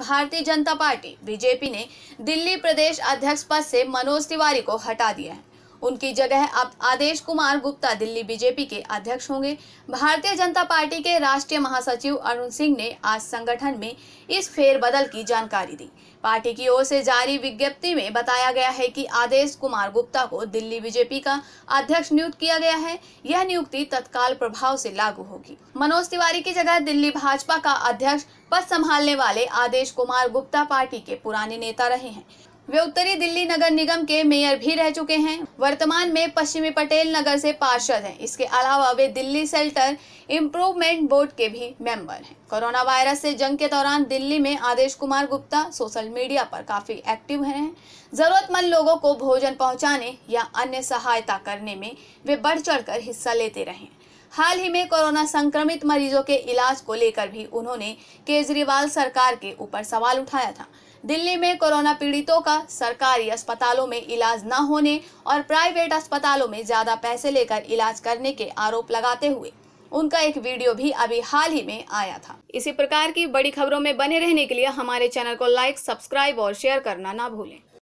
भारतीय जनता party BJP ने दिल्ली प्रदेश अध्यक्ष पद से मनोज तिवारी को हटा दिया है उनकी जगह अब आदेश कुमार गुप्ता दिल्ली बीजेपी के अध्यक्ष होंगे भारतीय जनता पार्टी के राष्ट्रीय महासचिव अरुण सिंह ने आज संगठन में इस फेरबदल की जानकारी दी पार्टी की ओर से जारी विज्ञप्ति में बताया गया है कि आदेश कुमार गुप्ता को दिल्ली बीजेपी का अध्यक्ष नियुक्त किया गया है यह नियुक्ति तत्काल प्रभाव से लागू होगी मनोज तिवारी की जगह दिल्ली भाजपा का अध्यक्ष पद संभालने वाले आदेश कुमार गुप्ता पार्टी के पुराने नेता रहे हैं वे उत्तरी दिल्ली नगर निगम के मेयर भी रह चुके हैं वर्तमान में पश्चिमी पटेल नगर से पार्षद हैं इसके अलावा वे दिल्ली सेल्टर इम्प्रूवमेंट बोर्ड के भी मेंबर हैं कोरोना वायरस से जंग के दौरान दिल्ली में आदेश कुमार गुप्ता सोशल मीडिया पर काफी एक्टिव हैं जरूरतमंद लोगों को भोजन पहुंचाने या अन्य सहायता करने में वे बढ़ चढ़कर हिस्सा लेते रहे हाल ही में कोरोना संक्रमित मरीजों के इलाज को लेकर भी उन्होंने केजरीवाल सरकार के ऊपर सवाल उठाया था दिल्ली में कोरोना पीड़ितों का सरकारी अस्पतालों में इलाज न होने और प्राइवेट अस्पतालों में ज्यादा पैसे लेकर इलाज करने के आरोप लगाते हुए उनका एक वीडियो भी अभी हाल ही में आया था इसी प्रकार की बड़ी खबरों में बने रहने के लिए हमारे चैनल को लाइक सब्सक्राइब और शेयर करना ना भूलें